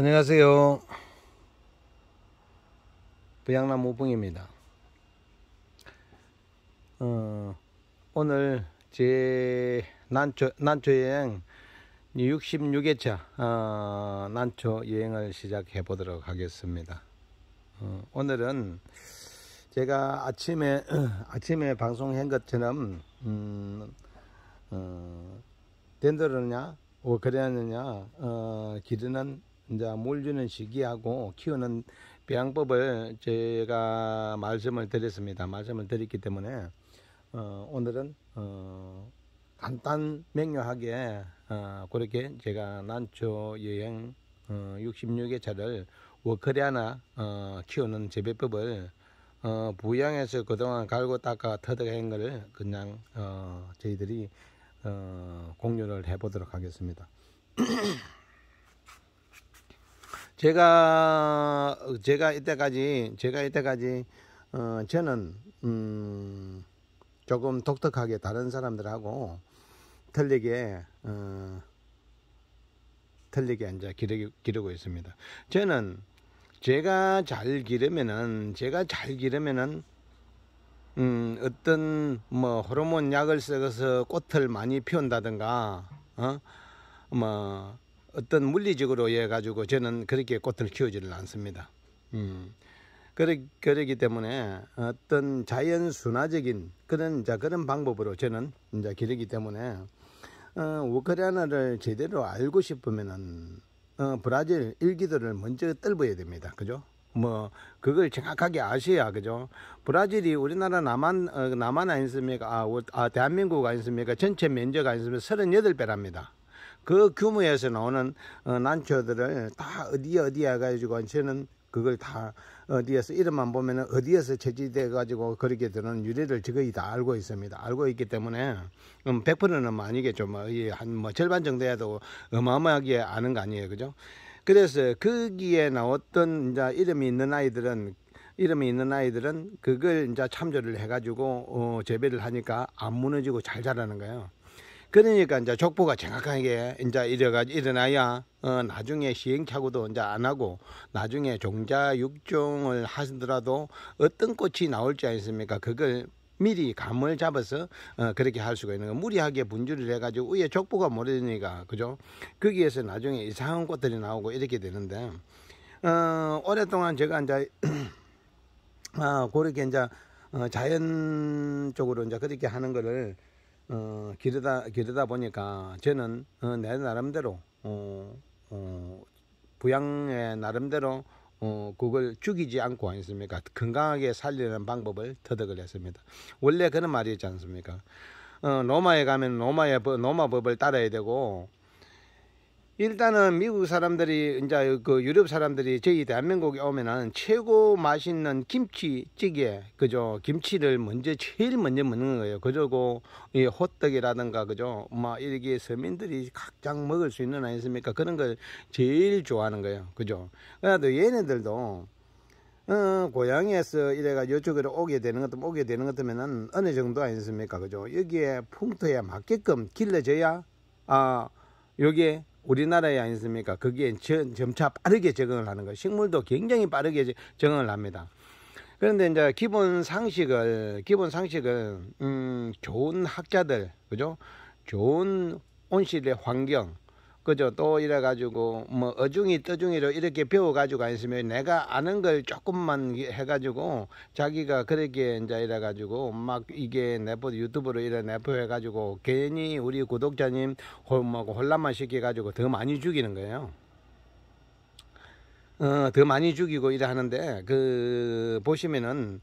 안녕하세요. 부양남 우봉입니다. 어, 오늘 제 난초, 난초 여행 66회차 어, 난초 여행을 시작해 보도록 하겠습니다. 어, 오늘은 제가 아침에 아침에 방송한 것처럼 음, 어, 덴드느냐 오그레느냐 뭐 어, 기르는 이제 물 주는 시기하고 키우는 배양법을 제가 말씀을 드렸습니다. 말씀을 드렸기 때문에 어, 오늘은 어, 간단 명료하게 어, 그렇게 제가 난초 여행 어, 66의 차를 워크리아나 어, 키우는 재배법을 어, 부양해서 그동안 갈고 닦아 터득한 거를 그냥 어, 저희들이 어, 공유를 해보도록 하겠습니다. 제가 제가 이때까지 제가 이때까지 어, 저는 음, 조금 독특하게 다른 사람들하고 틀리게 어, 틀리게 앉아 기르, 기르고 기 있습니다. 저는 제가 잘 기르면은 제가 잘 기르면은 음, 어떤 뭐 호르몬 약을 써서 꽃을 많이 피운다든가 어? 뭐 어떤 물리적으로 해 가지고 저는 그렇게 꽃을 키우지를 않습니다. 음. 그러, 그러기 때문에 어떤 자연 순화적인 그런 자 그런 방법으로 저는 이제 기르기 때문에 어, 우크라이나를 제대로 알고 싶으면은 어, 브라질 일기들을 먼저 뜰어야 됩니다. 그죠? 뭐 그걸 정확하게 아셔야 그죠? 브라질이 우리나라 남한 어, 남한 아니습니까? 아, 아 대한민국 아니습니까? 전체 면적 아니습니까? 38배랍니다. 그 규모에서 나오는 어, 난초들을 다 어디 어디에 가지고 저는 그걸 다 어디에서 이름만 보면은 어디에서 채취돼 가지고 그렇게 되는 유래를 거이다 알고 있습니다. 알고 있기 때문에 음 100%는 아니겠죠. 뭐한뭐 절반 정도해도 어마어마하게 아는 거 아니에요, 그죠? 그래서 거기에 나왔던 이제 이름이 있는 아이들은 이름이 있는 아이들은 그걸 이제 참조를 해가지고 어, 재배를 하니까 안 무너지고 잘 자라는 거예요. 그러니까 이제 족보가 정확하게 이제 이래가지 일어나야 어, 나중에 시행착오도 이제 안 하고 나중에 종자 육종을 하시더라도 어떤 꽃이 나올지 않습니까? 그걸 미리 감을 잡아서 어, 그렇게 할 수가 있는 거 무리하게 분주를 해가지고 위에 족보가 모르니까 그죠? 거기에서 나중에 이상한 꽃들이 나오고 이렇게 되는데 어, 오랫동안 제가 이제 아, 그렇게 이제 어, 자연적으로 이제 그렇게 하는 거를 어, 기르다, 기르다 보니까 저는 어, 내 나름대로, 어, 어, 부양의 나름대로 어, 그걸 죽이지 않고 있습니까 건강하게 살리는 방법을 터득을 했습니다. 원래 그런 말이 있지 않습니까? 어, 로마에 가면 로마의 로마 법을 따라야 되고 일단은 미국 사람들이 이제 그 유럽 사람들이 저희 대한민국에 오면은 최고 맛있는 김치찌개 그죠 김치를 먼저 제일 먼저 먹는 거예요 그저고 이 호떡이라든가 그죠 막 뭐 이렇게 서민들이 각장 먹을 수 있는 아니습니까 그런 걸 제일 좋아하는 거예요 그죠 그래도 얘네들도 어, 고향에서 이래가 이쪽으로 오게 되는 것도 오게 되는 것도면은 어느 정도 아니습니까 그죠 여기에 풍토에 맞게끔 길러져야 아 여기에 우리나라에 아니습니까? 거기에 점차 빠르게 적응을 하는 거예요. 식물도 굉장히 빠르게 적응을 합니다. 그런데 이제 기본 상식을, 기본 상식은, 음, 좋은 학자들, 그죠? 좋은 온실의 환경, 그죠? 또 이래가지고 뭐 어중이 떠중이로 이렇게 배워가지고 안 있으면 내가 아는 걸 조금만 해가지고 자기가 그렇게 이제 이래가지고 막 이게 내포 유튜브로 이래 내포해가지고 괜히 우리 구독자님 홀막 뭐 혼란만 시켜가지고 더 많이 죽이는 거예요. 어, 더 많이 죽이고 이래 하는데 그 보시면은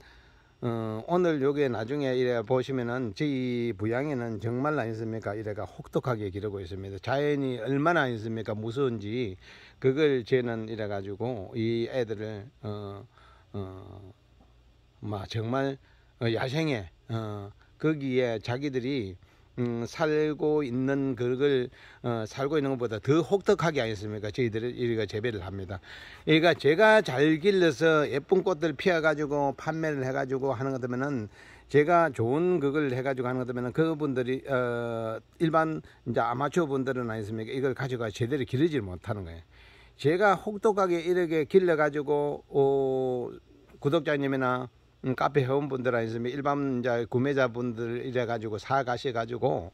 어, 오늘 요게 나중에 이래 보시면은 저희 부양에는 정말 아니습니까 이래가 혹독하게 기르고 있습니다 자연이 얼마나 아니습니까 무서운지 그걸 쟤는 이래 가지고 이 애들을 어, 어, 막 정말 야생에 어, 거기에 자기들이 음, 살고 있는 그걸 어, 살고 있는 것보다 더 혹독하게 아니었습니까? 저희들이 이리가 재배를 합니다. 그러니까 제가 잘 길러서 예쁜 꽃들 피워 가지고 판매를 해 가지고 하는 것 되면은 제가 좋은 그걸 해가지고 하는 거다면 은 그분들이 어 일반 이제 아마추어 분들은 아니습니까? 이걸 가져가 제대로 기르질 못하는 거예요. 제가 혹독하게 이렇게 길러가지고 어 구독자님이나 음, 카페 회원분들 아니면 뭐 일반 구매자분들 이래 가지고 사 가셔 가지고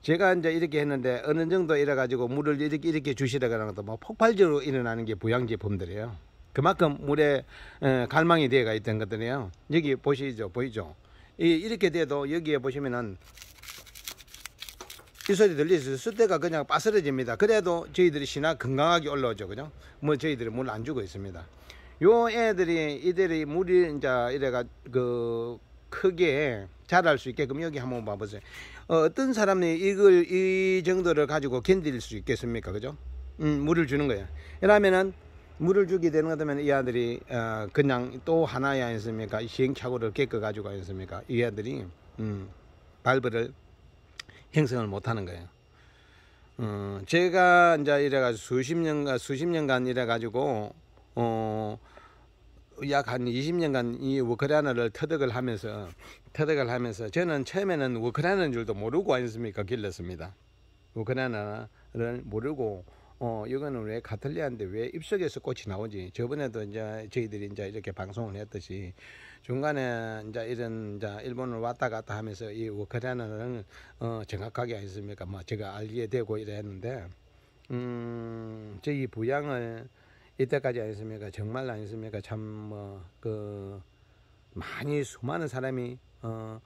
제가 이제 이렇게 했는데 어느 정도 이래 가지고 물을 이렇게 이렇게 주시라 그러는데 뭐 폭발적으로 일어나는 게 보양제품들이에요. 그만큼 물에 어, 갈망이 되어가 있던 것들이에요. 여기 보시죠, 보이죠? 이, 렇게 돼도 여기에 보시면은 이 소리 들리죠? 숫대가 그냥 빠스러집니다. 그래도 저희들이 신나 건강하게 올라오죠, 그죠? 뭐 저희들이 물 안 주고 있습니다. 요 애들이 이들이 물이 이제 이래가 그 크게 자랄 수 있게끔 여기 한번 봐보세요. 어, 떤 사람이 이걸 이 정도를 가지고 견딜 수 있겠습니까, 그죠? 음, 물을 주는 거예요. 그러면은 물을 주게 되는 거다면 이 아들이 어, 그냥 또 하나야 아니습니까? 시행착오를 깨어 가지고 아니습니까? 이 아들이 음, 발부를 형성을 못하는 거예요. 어, 제가 이제 이래가 수십 년간 수십 년간 이래 가지고 어. 약한 20년간 이 우크라이나를 터득을 하면서 터득을 하면서 저는 처음에는 우크라이나인 줄도 모르고 아니습니까 길렀습니다. 우크라이나를 모르고 어 이거는 왜 가톨리아인데 왜 입속에서 꽃이 나오지? 저번에도 이제 저희들이 이제 이렇게 방송을 했듯이 중간에 이제 이런 이제 일본을 왔다 갔다 하면서 이 우크라이나를 어 정확하게 아니습니까? 뭐 제가 알게 되고 이랬는데 음 저희 부양을 이때까지 아니었습니까? 정말 아니었습니까? 참, 뭐, 그, 많이 수많은 사람이, 어,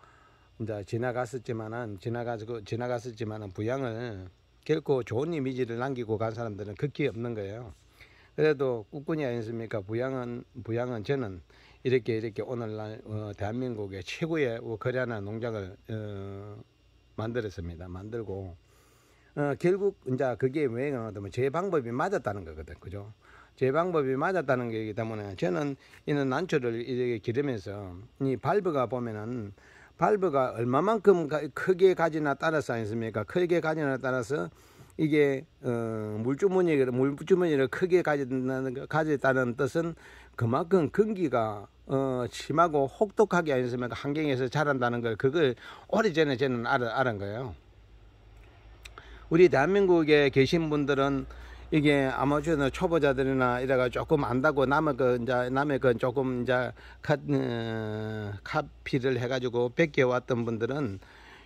이제 지나갔었지만은, 지나가지고, 지나갔었지만은 부양을 결코 좋은 이미지를 남기고 간 사람들은 극히 없는 거예요. 그래도 꿋꿋이 아니었습니까? 부양은, 부양은 저는 이렇게 이렇게 오늘날 어, 대한민국의 최고의 그 거래하는 농장을 어, 만들었습니다. 만들고 어, 결국 이제 그게 왜냐하면 제 방법이 맞았다는 거거든, 그죠? 제 방법이 맞았다는 거기 때문에 저는 이는 난초를 이렇게 기르면서 이 발브가 보면은 발브가 얼마만큼 가, 크게 가지나 따라서 아니습니까? 크게 가지나 따라서 이게 어, 물주머니를 물주머니를 크게 가진다는 가졌다는 뜻은 그만큼 근기가 어, 심하고 혹독하게 아니습니까? 환경에서 자란다는 걸 그걸 오래전에 저는 알아 알은 거예요. 우리 대한민국에 계신 분들은 이게 아마추어나 초보자들이나 이래가 조금 안다고 남의 그 이제 남의 그 조금 이제 카, 어, 카피를 해가지고 뺏겨 왔던 분들은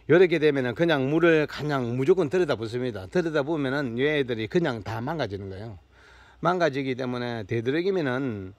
이렇게 되면은 그냥 물을 그냥 무조건 들여다 붓습니다. 들여다 보면은 얘들이 그냥 다 망가지는 거예요. 망가지기 때문에 되도록이면은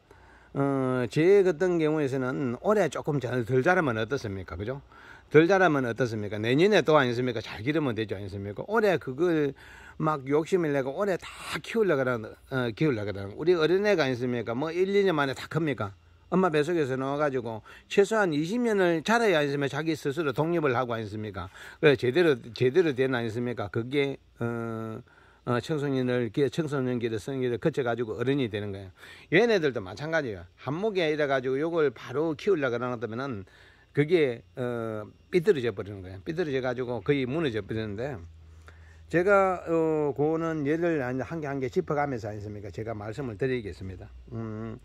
어, 제 같은 경우에서는 올해 조금 잘 덜 자라면 어떻습니까? 그죠? 덜 자라면 어떻습니까? 내년에 또 아니습니까? 잘 기르면 되지 않습니까? 올해 그걸 막 욕심을 내고 올해 다 키우려고 하는, 어, 키우려고 하는. 우리 어린애가 아니습니까? 뭐 1, 2년 만에 다 큽니까? 엄마 뱃속에서 나와가지고 최소한 20년을 자라야 아니습니까? 자기 스스로 독립을 하고 아니습니까? 그래, 제대로, 제대로 된 아니습니까? 그게, 어, 어, 청소년을 길, 청소년 기를 성기를 거쳐가지고 어른이 되는 거예요. 얘네들도 마찬가지예요. 한목에 이래가지고 요걸 바로 키우려고 그러다면은 그게 어, 삐뚤어져 버리는 거예요. 삐뚤어져 가지고 거의 무너져 버리는데 제가 어, 그거는 예를 한개 한 개 짚어가면서 아니습니까? 제가 말씀을 드리겠습니다. 음.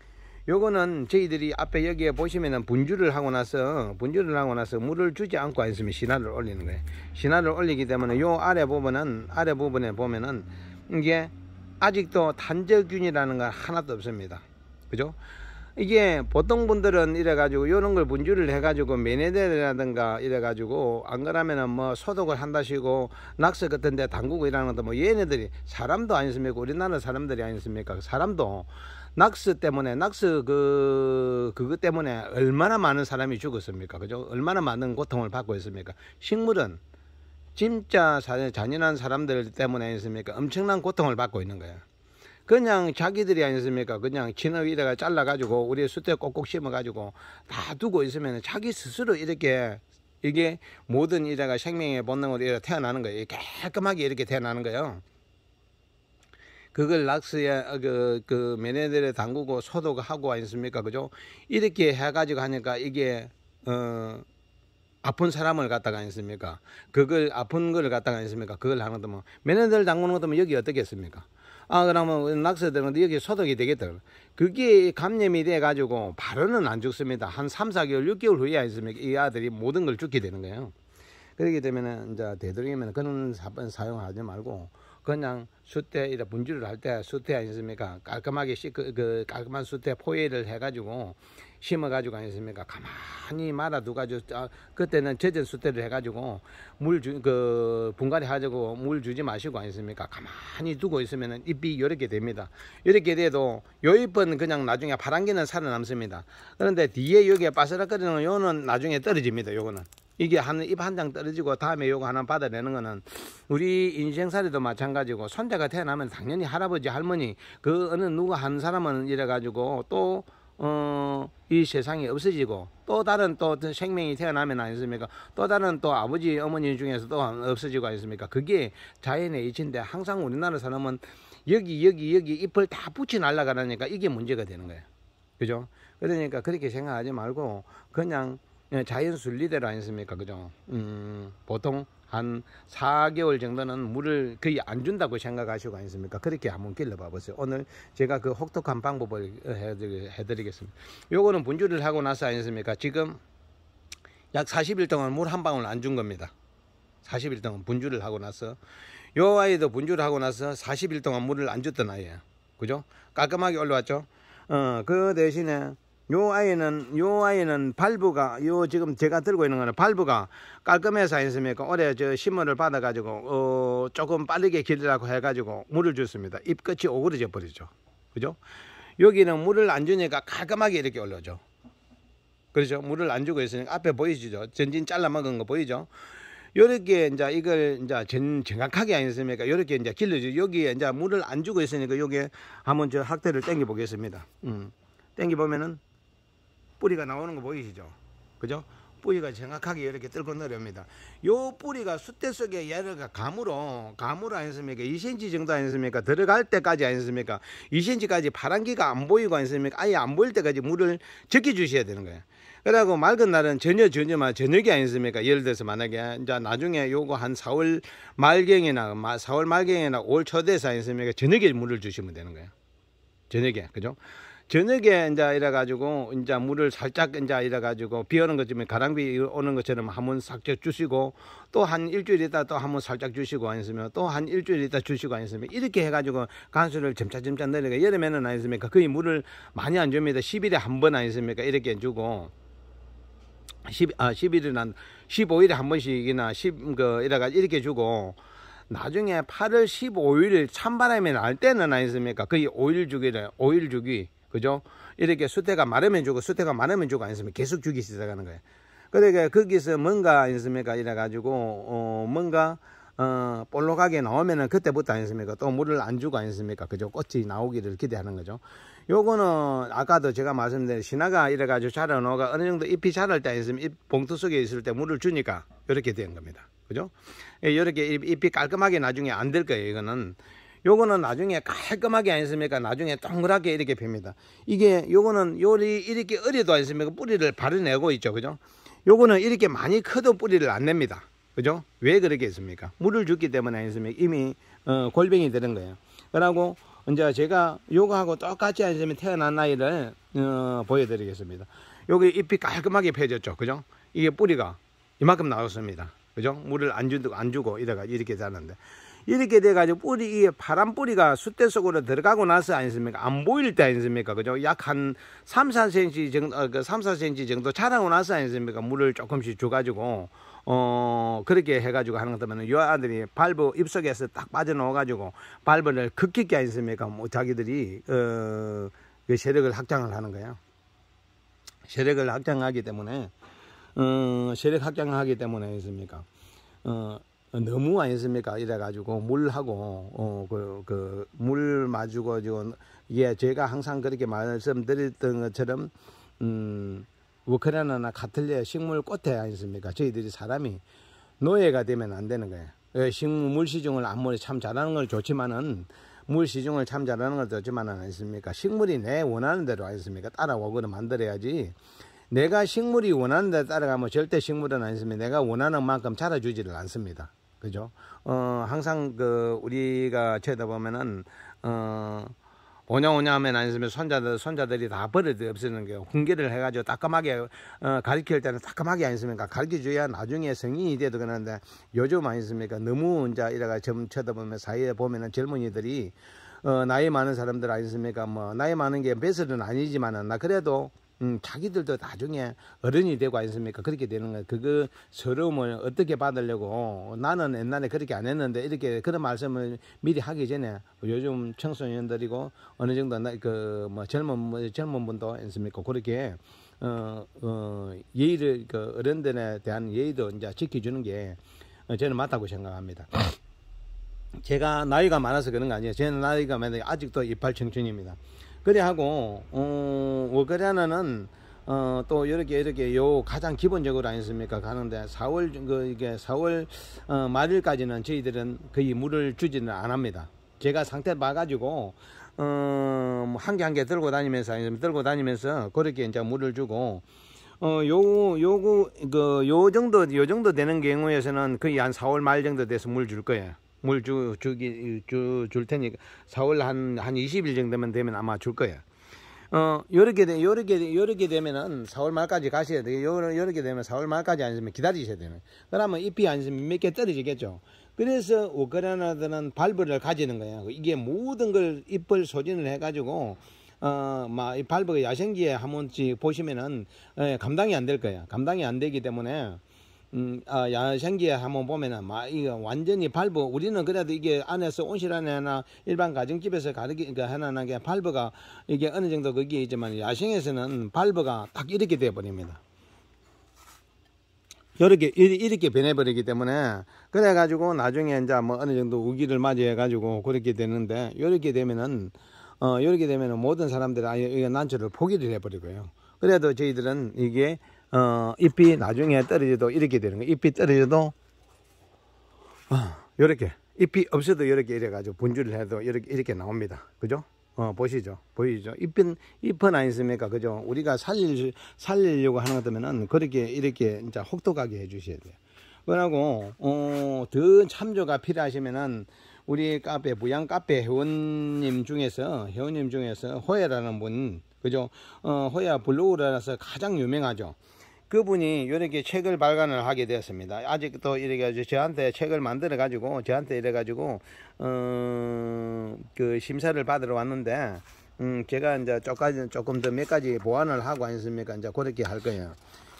요거는 저희들이 앞에 여기에 보시면은 분주를 하고 나서 분주를 하고 나서 물을 주지 않고 있으면 신화를 올리는 거예요 신화를 올리기 때문에 요 아래 부분은 아래 부분에 보면은 이게 아직도 단저균이라는건 하나도 없습니다 그죠 이게 보통 분들은 이래 가지고 요런 걸 분주를 해 가지고 메네데라든가 이래 가지고 안 그러면은 뭐 소독을 한다시고 낙서 같은 데 담그고 이러는 것도 뭐 얘네들이 사람도 아니습니까 우리나라 사람들이 아니습니까 사람도 낙스 때문에 낙스 그 그것 때문에 얼마나 많은 사람이 죽었습니까? 그죠? 얼마나 많은 고통을 받고 있습니까? 식물은 진짜 잔인한 사람들 때문에 있습니까? 엄청난 고통을 받고 있는 거예요. 그냥 자기들이 아니습니까? 그냥 진흙이다가 잘라가지고 우리 숫에 꼭꼭 심어가지고 다 두고 있으면 자기 스스로 이렇게 이게 모든 이자가 생명의 본능으로 태어나는 거예요. 깔끔하게 이렇게 태어나는 거예요. 그걸 낙스에 어, 그, 그 매네들에 담그고 소독하고 아니습니까? 그죠? 이렇게 해가지고 하니까 이게, 어, 아픈 사람을 갖다가 있습니까 그걸 아픈 걸 갖다가 있습니까 그걸 하는 거면 뭐, 매네들 담그는 것도 뭐 여기 어떻겠습니까? 아 그러면 낙서되는데 여기 소독이 되겠다. 그게 감염이 돼 가지고 바로는 안 죽습니다. 한 3, 4개월, 6개월 후에 아습니까이 아들이 모든 걸 죽게 되는 거예요. 그렇게 되면은 이제 되도록이면 그런 사번 사용하지 말고 그냥 숯대 이래 분주를 할때 숯대 아니습니까 깔끔하게 씻, 그, 그 깔끔한 숯대 포위를 해가지고 심어가지고 아니습니까 가만히 말아두가지고 아, 그때는 젖은 숯대를 해가지고 물 주, 그 분갈이 하자고 물 주지 마시고 아니습니까 가만히 두고 있으면은 잎이 이렇게 됩니다. 이렇게 돼도 요 잎은 그냥 나중에 파란 기는 살아남습니다. 그런데 뒤에 여기에 빠스락거리는 요는 나중에 떨어집니다. 요거는. 이게 한입한 장 떨어지고 다음에 요거 하나 받아내는 거는 우리 인생살이도 마찬가지고 손자가 태어나면 당연히 할아버지 할머니 그 어느 누가 한 사람은 이래 가지고 또 어, 이 세상이 없어지고 또 다른 또 생명이 태어나면 아니습니까? 겠또 다른 또 아버지 어머니 중에서 또 없어지고 아니습니까? 그게 자연의 이치인데 항상 우리나라 사람은 여기 여기 여기 잎을 다 붙이 날라가라니까 이게 문제가 되는 거예요. 그죠? 그러니까 그렇게 생각하지 말고 그냥 예, 자연 순리대로 아니습니까? 그죠? 음, 보통 한 4개월 정도는 물을 거의 안 준다고 생각하시고 아니습니까? 그렇게 한번 길러봐 보세요. 오늘 제가 그 혹독한 방법을 해드리겠습니다. 요거는 분주를 하고 나서 아니습니까? 지금 약 40일 동안 물 한 방울 안 준 겁니다. 40일 동안 분주를 하고 나서 요 아이도 분주를 하고 나서 40일 동안 물을 안 줬던 아이예요. 그죠? 깔끔하게 올라왔죠? 어, 그 대신에 요 아이는 요 아이는 발부가 요 지금 제가 들고 있는 거는 발부가 깔끔해서 않습니까 올해 저 신문을 받아 가지고 어 조금 빠르게 길라고 해 가지고 물을 줬습니다 잎끝이 오그러져 버리죠 그죠 여기는 물을 안 주니까 깔끔하게 이렇게 올라오죠 그렇죠 물을 안 주고 있으니까 앞에 보이시죠 전진 잘라 먹은 거 보이죠 요렇게 이제 이걸 이제 전, 정확하게 아니습니까? 요렇게 이제 길러주 여기에 이제 물을 안 주고 있으니까 여기에 한번 저 학대를 땡겨 보겠습니다. 음. 땡기 보면은 뿌리가 나오는 거 보이시죠? 그죠? 뿌리가 정확하게 이렇게 뚫고 내려옵니다. 요 뿌리가 숫대 속에 얘가 가무로, 가무로 아니습니까? 2cm 정도 아니습니까? 들어갈 때까지 아니습니까? 2cm까지 파란기가 안 보이고 아니습니까? 아예 안 보일 때까지 물을 적게 주셔야 되는 거예요. 그러고 맑은 날은 전혀 전혀 막 저녁이 아니습니까? 예를 들어서 만약에 이제 나중에 요거 한 4월 말경이나 4월 말경이나 올 초대사 아니습니까? 저녁에 물을 주시면 되는 거예요. 저녁에 그죠? 저녁에 이제 이래 가지고 이제 물을 살짝 이제 이래 가지고 비 오는 것처럼 가랑비 오는 것처럼 한번 싹짝 주시고 또 한 일주일 있다 또 한번 살짝 주시고 아니으면 또 한 일주일 있다 주시고 아니으면 이렇게 해 가지고 간수를 점차점차 내려가 여름에는 아니습니까 거의 물을 많이 안 줍니다 10일에 한번 아니습니까 이렇게 주고 10, 아, 1 0일은한 15일에 한 번씩이나 10, 그, 이래가 이렇게 주고, 나중에 8월 15일 찬바람이 날 때는 아니습니까? 거의 5일 주기래, 5일 주기. 그죠? 이렇게 수태가 마르면 죽고 수태가 마르면 죽고 아니으면 계속 죽이 시작하는 거예요. 그러니까 거기서 뭔가 있습니까 이래가지고 어 뭔가 어, 볼록하게 나오면은 그때부터 아니습니까? 또 물을 안 주고 아니습니까? 그죠? 꽃이 나오기를 기대하는 거죠. 요거는 아까도 제가 말씀드린 신화가 이래가지고 자라놓가 어느 정도 잎이 자랄 때 아니습니까? 잎 봉투 속에 있을 때 물을 주니까 이렇게 된 겁니다. 그죠? 이렇게 예, 잎이 깔끔하게 나중에 안 될 거예요. 이거는 요거는 나중에 깔끔하게 아니습니까 나중에 동그랗게 이렇게 핍니다 이게 요거는 요리 이렇게 어려도 아니습니까 뿌리를 발르내고 있죠 그죠 요거는 이렇게 많이 커도 뿌리를 안 냅니다 그죠 왜 그렇게 했습니까 물을 줍기 때문에 아니습니까 이미 어, 골뱅이 되는 거예요 그러고 이제 제가 요거하고 똑같이 아니면 태어난 아이를 어, 보여드리겠습니다 여기 잎이 깔끔하게 펴졌죠 그죠 이게 뿌리가 이만큼 나왔습니다 그죠 물을 안 주고 안 주고 이래가 이렇게 자는데 이렇게 돼가지고 뿌리, 이게 파란 뿌리가 숫대 속으로 들어가고 나서 아니습니까? 안 보일 때 아니습니까? 그죠? 약 한 3, 4cm 정도, 그 3, 4cm 정도 자라고 나서 아니습니까? 물을 조금씩 줘가지고, 어, 그렇게 해가지고 하는 것다면 요 아들이 발부 입속에서 딱 빠져나와가지고 발부를 극히게 아니습니까? 뭐 자기들이, 어, 그 세력을 확장을 하는 거야. 세력을 확장하기 때문에, 어, 세력 확장하기 때문에 있습니까? 어, 너무 아니었습니까? 이래가지고 물하고 어그물 그 마주고 지금 예 제가 항상 그렇게 말씀드렸던 것처럼 음 우크라이나나 카틀리아 식물 꽃에 아니습니까? 저희들이 사람이 노예가 되면 안 되는 거예요. 예, 식물 물 시중을 아무리 참 잘하는 걸 좋지만은 물 시중을 참 잘하는 걸 좋지만 은 아니습니까? 식물이 내 원하는 대로 아니습니까? 따라오거나 만들어야지. 내가 식물이 원하는 데 따라가면 절대 식물은 아니습니다. 내가 원하는 만큼 자라주지를 않습니다. 그죠? 어, 항상 그 우리가 쳐다보면은 어, 오냐 오냐 하면 아니면 손자들 손자들이 다버려도 없어지는 게 훈계를 해가지고 따끔하게 어, 가르칠 때는 따끔하게 아니습니까? 가르쳐줘야 나중에 성인이 돼도 그러는데 요즘 아니습니까? 너무 이자 이래가 좀 쳐다보면 사이에 보면은 젊은이들이 어, 나이 많은 사람들 아니습니까? 뭐 나이 많은 게배설는 아니지만은 나 그래도 음, 자기들도 나중에 어른이 되고 있습니까 그렇게 되는 거예요. 그거 서러움을 어떻게 받으려고 나는 옛날에 그렇게 안 했는데 이렇게 그런 말씀을 미리 하기 전에 요즘 청소년들이고 어느 정도 그뭐 젊은 젊은 분도 아습니까 그렇게 어, 어, 예의를 그 어른들에 대한 예의도 이제 지켜주는 게 저는 맞다고 생각합니다. 제가 나이가 많아서 그런 거 아니에요. 저 나이가 많은데 아직도 이팔 청춘입니다. 그래하고 어, 월가자나는 뭐 어, 또 이렇게 이렇게 요 가장 기본적으로 아니습니까 가는데 4월 그 이게 4월 어, 말일까지는 저희들은 거의 물을 주지는 안 합니다. 제가 상태 봐가지고 어, 뭐 한개 한 개 들고 다니면서 아니면 들고 다니면서 그렇게 이제 물을 주고 어, 요, 요거, 그, 요 정도, 요 정도 되는 경우에서는 거의 한 4월 말 정도 돼서 물 줄 거예요. 물 주, 주기, 주, 줄 테니까 4월 한, 한 20일 정도면 되면 아마 줄 거야. 어, 요렇게, 되, 요렇게, 요렇게 되면은 4월 말까지 가셔야 돼요. 요, 요렇게 되면 4월 말까지 안 있으면 기다리셔야 되는. 그러면 잎이 안 있으면 몇 개 떨어지겠죠. 그래서 우크라이나들은 발브를 가지는 거야. 이게 모든 걸 잎을 소진을 해가지고 어막이 발버가 야생기에 한번씩 보시면은 에, 예, 감당이 안 될 거야. 감당이 안 되기 때문에 음, 아, 야생기에 한번 보면은, 막, 이거 완전히 발버, 우리는 그래도 이게 안에서 온실 안에 하나, 일반 가정집에서 가르기, 그, 그러 그러니까 하나는 게 발버가, 이게 어느 정도 거기에 있지만, 야생에서는 발버가 딱 이렇게 되어버립니다. 이렇게, 이렇게 변해버리기 때문에, 그래가지고 나중에 이제 뭐 어느 정도 우기를 맞이해가지고 그렇게 되는데, 이렇게 되면은, 어, 이렇게 되면은 모든 사람들이 아예 난처를 포기를 해버리고요. 그래도 저희들은 이게 어, 잎이 나중에 떨어져도 이렇게 되는 거예요 잎이 떨어져도 어, 이렇게 잎이 없어도 이렇게 이래가지고 분주를 해도 이렇게 이렇게 나옵니다. 그죠? 어, 보시죠. 보이죠? 잎은, 잎은 아니습니까? 그죠? 우리가 살릴, 살리려고 하는 것다면은 그렇게, 이렇게, 이제 혹독하게 해주셔야 돼요. 그러고, 어, 더 참조가 필요하시면은, 우리 카페, 부양 카페 회원님 중에서, 회원님 중에서, 호야라는 분, 그죠? 어, 호야 블로그라서 가장 유명하죠. 그분이 이렇게 책을 발간을 하게 되었습니다. 아직도 이렇게 아주 저한테 책을 만들어 가지고 저한테 이래 가지고 어그 심사를 받으러 왔는데 음 제가 이제 조금 조금 더몇 가지 보완을 하고 아습니까 이제 그렇게 할 거예요.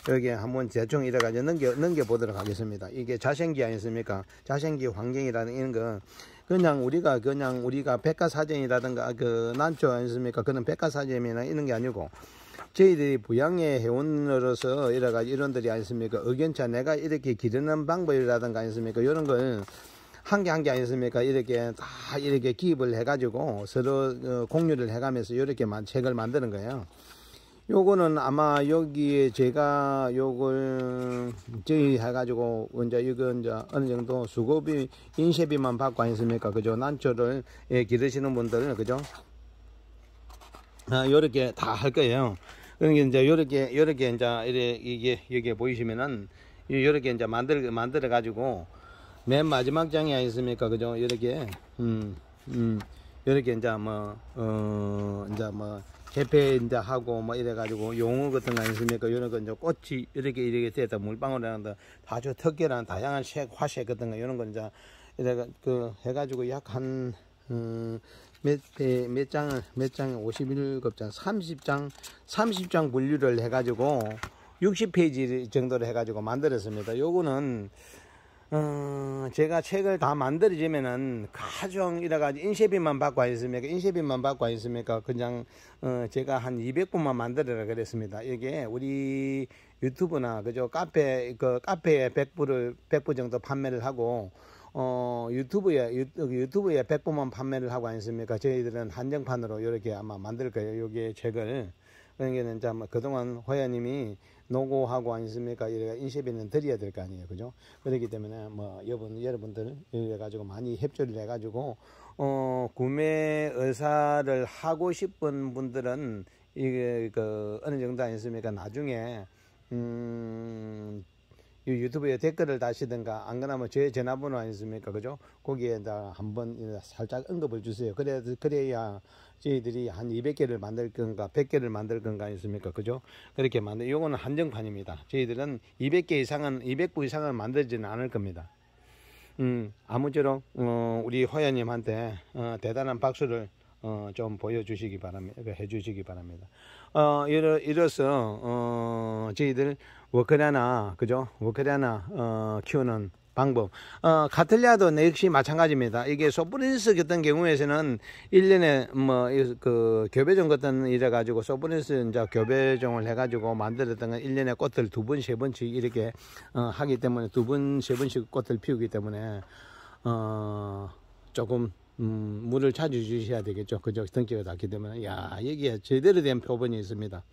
여기 한번 대충 이래 가지고 넘겨 넘겨 보도록 하겠습니다. 이게 자생기 아니습니까? 자생기 환경이라는 이런 거 그냥 우리가 그냥 우리가 백과사전이라든가 그 난초 아니습니까? 그런 백과사전이나 이런 게 아니고 저희들이 부양의 회원으로서 여러 가지 이론들이 아니습니까? 의견차 내가 이렇게 기르는 방법이라든가 아니습니까? 이런 걸 한 개 한개 한개 아니습니까? 이렇게 다 이렇게 기입을 해가지고 서로 어, 공유를 해가면서 이렇게 책을 만드는 거예요. 요거는 아마 여기에 제가 요걸 저희 해가지고 이제 이거 이제 어느 정도 수고비 인쇄비만 받고 아니습니까 그죠 난초를 예, 기르시는 분들은 그죠 아, 요렇게 다 할 거예요 그러니까 이제 요렇게 요렇게 이제 이래 이게 여기 보이시면은 요렇게 이제 만들 만들어 가지고 맨 마지막 장이 아니습니까? 그죠? 요렇게 음. 음. 요렇게 이제 뭐어 이제 뭐 개폐 이제 하고 뭐 이래 가지고 용어 같은 거 아니습니까? 요런 거 이제 꽃이 이렇게 이렇게 돼서 물방울이하는데아주 특별한 다양한 색, 화색 같은 거 요런 거 이제 이래 그해 가지고 약한 음, 몇, 몇 장을, 몇 장에 51급장, 30장, 30장 분류를 해가지고 60페이지 정도를 해가지고 만들었습니다. 요거는, 어, 제가 책을 다 만들어지면은 가정 이래가지고 인쇄비만 받고 있습니까? 인쇄비만 받고 있습니까? 그냥, 어, 제가 한 200분만 만들어라 그랬습니다. 이게 우리 유튜브나 그죠? 카페, 그 카페에 100부를, 100부 정도 판매를 하고 어, 유튜브에, 유, 튜브에 100부만 판매를 하고 아니습니까? 저희들은 한정판으로 이렇게 아마 만들 거예요. 요게 에 책을. 그러니까는 참, 그동안 호야님이 노고하고 아니습니까? 이래가 인쇄비는 드려야 될 거 아니에요. 그죠? 그렇기 때문에 뭐, 여러분, 여러분들, 이래가지고 많이 협조를 해가지고, 어, 구매 의사를 하고 싶은 분들은 이게 그 어느 정도 아니습니까? 나중에, 음, 유튜브에 댓글을 다시든가 안 그러면 제 전화번호 아니십니까 그죠 거기에다 한번 살짝 언급을 주세요 그래야 그래야 저희들이 한 200개를 만들 건가 100개를 만들 건가 아니십니까 그죠 그렇게 만들 요거는 한정판입니다 저희들은 200개 이상은 200부 이상은 만들지는 않을 겁니다 음 아무쪼록 어, 우리 허연님한테 어, 대단한 박수를 어, 좀 보여주시기 바랍니다. 해주시기 바랍니다. 어, 이러, 이로써, 어, 저희들 워크라나, 그죠? 워크라나, 어, 키우는 방법. 어, 카틀리아도 역시 마찬가지입니다. 이게 소프린스 같은 경우에서는 일년에 뭐, 그, 교배종 같은 이래가지고 소프린스 이제 교배종을 해가지고 만들었던 건 일년에 꽃을 두 번, 세 번씩 이렇게, 어, 하기 때문에 두 번, 세 번씩 꽃을 피우기 때문에, 어, 조금 음, 물을 자주 주셔야 되겠죠. 그죠? 등기가 닿기 때문에. 야 여기에 제대로 된 표본이 있습니다.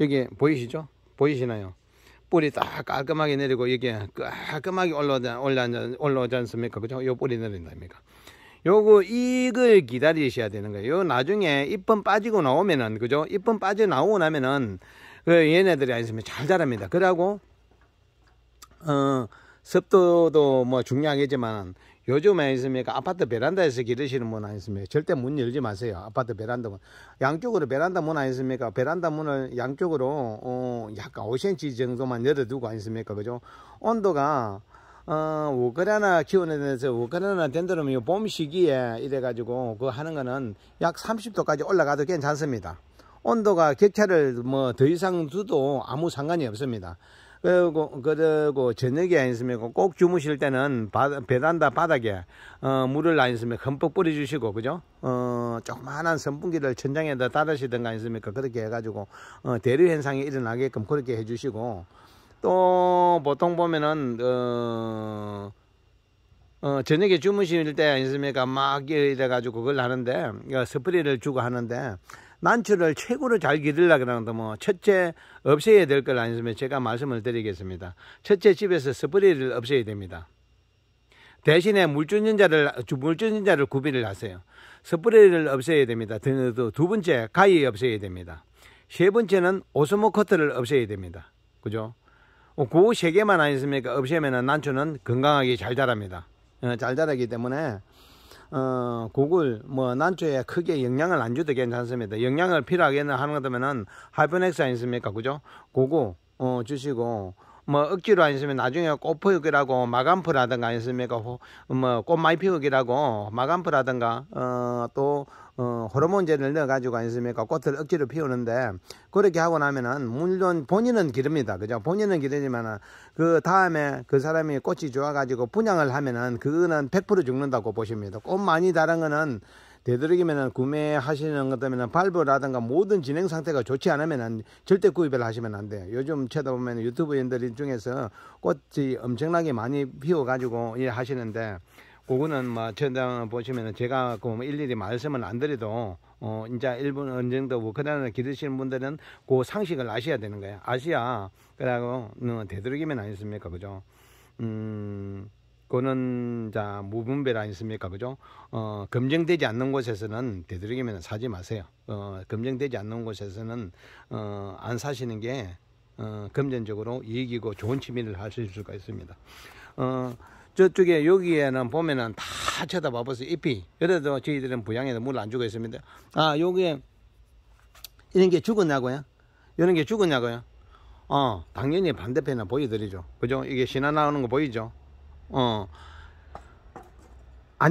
여기 보이시죠? 보이시나요? 뿌리 딱 깔끔하게 내리고 여기에 깔끔하게 올라오자, 올라오자, 올라오지 않습니까? 그죠? 요 뿌리 내린답니까? 요거 이익을 기다리셔야 되는 거예요. 나중에 잎은 빠지고 나오면은 그죠? 잎은 빠져 나오고 나면은 그 얘네들이 아니면 잘 자랍니다. 그러고 어 습도도 뭐 중요하겠지만 요즘 에 있습니까? 아파트 베란다에서 기르시는 분아니습니까 절대 문 열지 마세요. 아파트 베란다 문. 양쪽으로 베란다 문아니습니까 베란다 문을 양쪽으로, 어, 약간 5cm 정도만 열어두고 아니습니까 그죠? 온도가, 어, 우크라이나 키우는데서 우크라이나 된다면 봄 시기에 이래가지고 그 하는 거는 약 30도까지 올라가도 괜찮습니다. 온도가 격차를 뭐 더 이상 두도 아무 상관이 없습니다. 그리고, 그리고 저녁에 안있으면꼭 주무실 때는 배단다 바닥에, 어, 물을 안있으면 흠뻑 뿌려주시고, 그죠? 어, 조그만한 선풍기를 천장에다 닫으시든가있습니까 그렇게 해가지고, 어, 대류 현상이 일어나게끔 그렇게 해주시고, 또, 보통 보면은, 어, 어, 저녁에 주무실 때 아니습니까? 막 이래가지고 그걸 하는데, 어, 스프레이를 주고 하는데, 난초를 최고로 잘 기르려고 하는데 뭐 첫째 없애야 될 걸 아니면 제가 말씀을 드리겠습니다. 첫째 집에서 스프레이를 없애야 됩니다. 대신에 물주전자를 물주전자를 구비를 하세요. 스프레이를 없애야 됩니다. 두 번째 가위 없애야 됩니다. 세 번째는 오스모 커트를 없애야 됩니다. 그죠? 어, 그세 개만 아니습니까? 없애면 난초는 건강하게 잘 자랍니다. 어, 잘 자라기 때문에 어, 곡을 뭐 난초에 크게 영향을 안 줘도 괜찮습니다. 영향을 필요하게는 하는 거다면은 하이퍼넥스 아니습니까? 그죠? 그거 어, 주시고 뭐 억지로 아니으면 나중에 꽃포우기라고 마감풀라든가 아니습니까? 뭐꽃 많이 피우기라고 마감풀라든가 어, 또 어, 호르몬제를 넣어가지고 안습니까 꽃을 억지로 피우는데 그렇게 하고 나면은 물론 본인은 기릅니다. 그죠? 본인은 기르지만은 그 다음에 그 사람이 꽃이 좋아가지고 분양을 하면은 그거는 100% 죽는다고 보십니다. 꽃 많이 다른 거는 되도록이면은 구매하시는 것 때문에 발부라든가 모든 진행 상태가 좋지 않으면 은 절대 구입을 하시면 안 돼요. 요즘 쳐다보면 유튜브인들 중에서 꽃이 엄청나게 많이 피워가지고 일하시는데 그거는 뭐전당 보시면은 제가 그 뭐 일일이 말씀을 안 드려도 어 이제 일본 언정도고 뭐 그다음에 기르시는 분들은 그 상식을 아셔야 되는 거예요. 아시아 그러고 는 뭐 되도록이면 아니습니까 그죠? 음. 그거는 자 무분별 아니습니까 그죠 어 검증되지 않는 곳에서는 되도록이면 사지 마세요 어 검증되지 않는 곳에서는 어 안 사시는 게 어, 금전적으로 이익이고 좋은 취미를 하실 수가 있습니다 어 저쪽에 여기에는 보면은 다 쳐다봐 보세요 잎이 그래도 저희들은 부양에서물안 주고 있습니다 아 여기에 이런 게 죽었냐고요 이런 게 죽었냐고요 어 당연히 반대편에 보여드리죠 그죠 이게 신화 나오는 거 보이죠 어안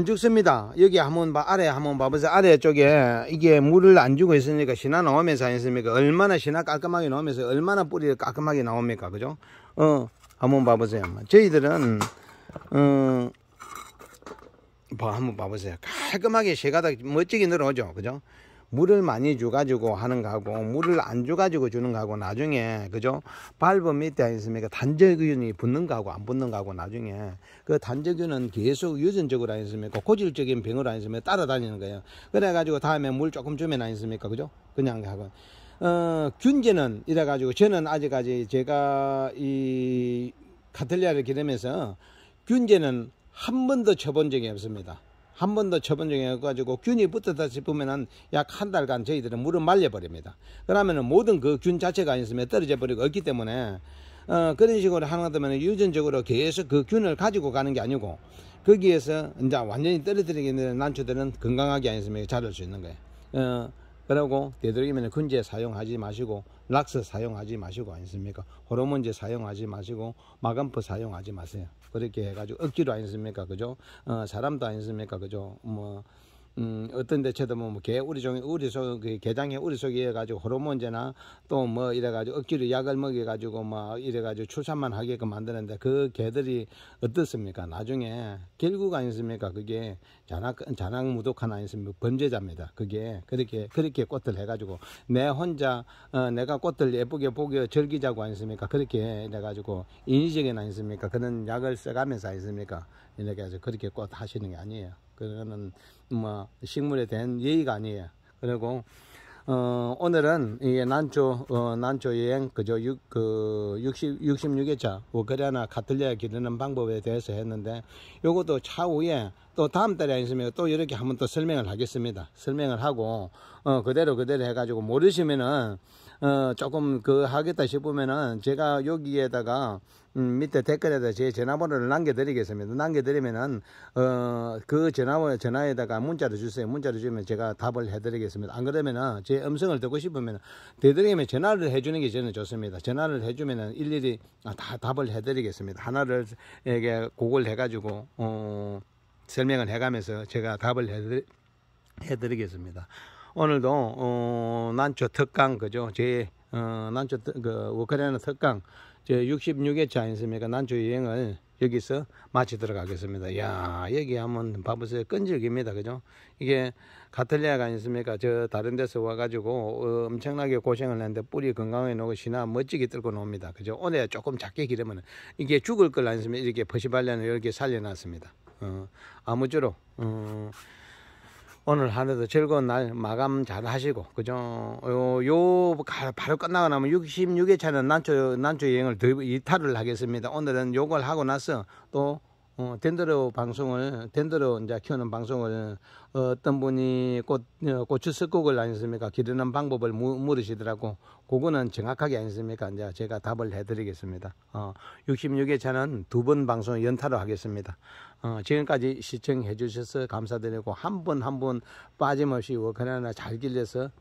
죽습니다 여기 한번 봐 아래 한번 봐보세요 아래 쪽에 이게 물을 안 주고 있으니까 신화 나오면서 아니습니까 얼마나 신화 깔끔하게 나오면서 얼마나 뿌리 깔끔하게 나옵니까 그죠 어 한번 봐보세요 저희들은 어, 뭐 한번 봐보세요. 깔끔하게 세 가닥 멋지게 늘어오죠. 그죠? 물을 많이 줘가지고 하는 거하고 물을 안 줘가지고 주는 거하고 나중에 그죠 밟음 밑에 있으니까 단절균이 붙는 거하고 안 붙는 거하고 나중에 그 단절균은 계속 유전적으로 아니습니까 고질적인 병으로 아니습니까 따라다니는 거예요 그래가지고 다음에 물 조금 주면 아니습니까 그죠 그냥 하고 어 균제는 이래가지고 저는 아직까지 제가 이 카틀리아를 기르면서 균제는 한 번도 쳐본 적이 없습니다. 한 번도 쳐본 적이 없가지고 균이 붙었다 싶으면은 약 한 달간 저희들은 물을 말려버립니다. 그러면은 모든 그 균 자체가 있으면 떨어져 버리고 없기 때문에 어, 그런 식으로 하나 되면 유전적으로 계속 그 균을 가지고 가는 게 아니고 거기에서 이제 완전히 떨어뜨리게 되는 난초들은 건강하게 아니으면 자랄 수 있는 거예요. 어, 그러고 되도록이면 근제 사용하지 마시고 락스 사용하지 마시고 아니습니까? 호르몬제 사용하지 마시고 마감포 사용하지 마세요. 그렇게 해가지고 억지로 아니습니까 그죠? 어, 사람도 아니습니까 그죠? 뭐 음, 어떤 대쳐도뭐 뭐 개, 우리 종이, 우리 속, 그 개장에 우리 속이 해가지고 호르몬제나 또 뭐 이래가지고 억지로 약을 먹여가지고 막 뭐 이래가지고 출산만 하게끔 만드는데 그 개들이 어떻습니까? 나중에 결국 아니습니까? 그게 잔악, 잔악 무독한 아니습니까? 범죄자입니다. 그게 그렇게, 그렇게 꽃을 해가지고 내 혼자, 어, 내가 꽃을 예쁘게 보게 즐기자고 아니습니까? 그렇게 해가지고 인위적인 아니습니까? 그런 약을 써가면서 아니습니까? 이렇게 해서 그렇게 꽃 하시는 게 아니에요. 그거는 뭐 식물에 대한 예의가 아니에요. 그리고 어, 오늘은 이게 난초 어, 난초 여행 그저 6, 그 60, 66회차 우크라이나 카톨리아 기르는 방법에 대해서 했는데 요것도 차후에 또 다음 달에 있으면 또 이렇게 한번 또 설명을 하겠습니다. 설명을 하고 어, 그대로 그대로 해가지고 모르시면은 어, 조금 그 하겠다 싶으면은 제가 여기에다가 음, 밑에 댓글에다 제 전화번호를 남겨드리겠습니다. 남겨드리면은 어, 그 전화번호 전화에다가 문자를 주세요. 문자를 주면 제가 답을 해드리겠습니다. 안 그러면은 제 음성을 듣고 싶으면 되도록이면 전화를 해주는 게 저는 좋습니다. 전화를 해주면은 일일이 아, 다 답을 해드리겠습니다. 하나를 이게 곡을 해가지고 어, 설명을 해가면서 제가 답을 해드리, 해드리겠습니다. 오늘도 어, 난초 특강 그죠 제 어, 난초 그 우크라이나 특강 제 66회차 아습니까 난초 여행을 여기서 마치도록 하겠습니다. 야 여기 한번 봐보세요. 끈질깁니다. 그죠? 이게 가틀리아가 아니습니까? 저 다른 데서 와가지고 어, 엄청나게 고생을 했는데 뿌리 건강해 놓고 시나 멋지게 뚫고 놉니다. 그죠? 오늘 조금 작게 기르면 이게 죽을 걸 아니습니까? 이렇게 버시발레는 이렇게 살려놨습니다. 어, 아무쪼록 어, 오늘 하루도 즐거운 날 마감 잘 하시고 그죠 어, 요, 요 바로 끝나고 나면 66회차는 난초 난초 여행을 이탈을 하겠습니다 오늘은 요걸 하고 나서 또 어, 덴드로 방송을 덴드로 이제 키우는 방송을 어, 떤 분이 꽃 어, 고추 석곡을 아니습니까 기르는 방법을 무, 물으시더라고 그거는 정확하게 아니습니까 이제 제가 답을 해드리겠습니다 어, 66회 차는 두 번 방송 연타로 하겠습니다 어, 지금까지 시청해 주셔서 감사드리고 한 번한 한번 빠짐없이 워크나 잘 길러서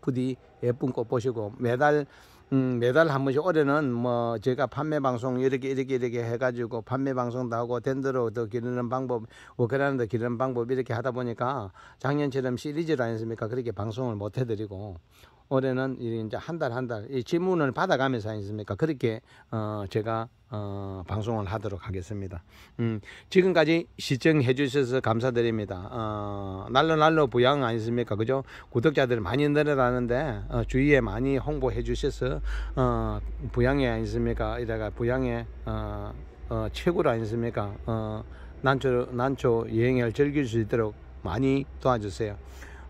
부디 예쁜 꽃 보시고 매달 음, 매달 한 번씩 올해는 뭐제가 판매 방송 이렇게 이렇게 이렇게 해가지고 판매 방송도 하고 덴드로도 기르는 방법 워크라는도 기르는 방법 이렇게 하다 보니까 작년처럼 시리즈로 아니습니까 그렇게 방송을 못 해드리고 올해는 이제 한 달 한 달 이 질문을 받아가면서 아습니까 그렇게 어 제가 어 방송을 하도록 하겠습니다. 음 지금까지 시청해 주셔서 감사드립니다. 어 날로 날로 부양 아니습니까? 그죠? 구독자들 많이 늘어나는데 어 주위에 많이 홍보해 주셔서 어 부양해 아니습니까? 이래가 부양에 어, 어 최고로 아니습니까? 어 난초 난초 여행을 즐길 수 있도록 많이 도와주세요.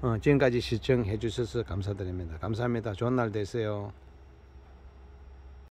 어, 지금까지 시청해 주셔서 감사드립니다. 감사합니다. 좋은 날 되세요.